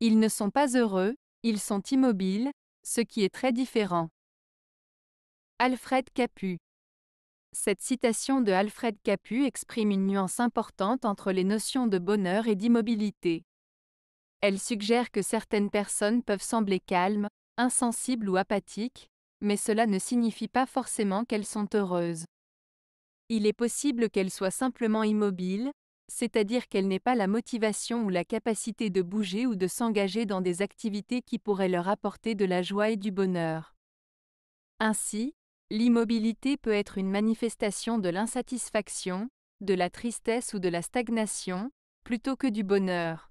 Ils ne sont pas heureux, ils sont immobiles, ce qui est très différent. Alfred Capu Cette citation de Alfred Capu exprime une nuance importante entre les notions de bonheur et d'immobilité. Elle suggère que certaines personnes peuvent sembler calmes, insensibles ou apathiques, mais cela ne signifie pas forcément qu'elles sont heureuses. Il est possible qu'elles soient simplement immobiles, c'est-à-dire qu'elle n'est pas la motivation ou la capacité de bouger ou de s'engager dans des activités qui pourraient leur apporter de la joie et du bonheur. Ainsi, l'immobilité peut être une manifestation de l'insatisfaction, de la tristesse ou de la stagnation, plutôt que du bonheur.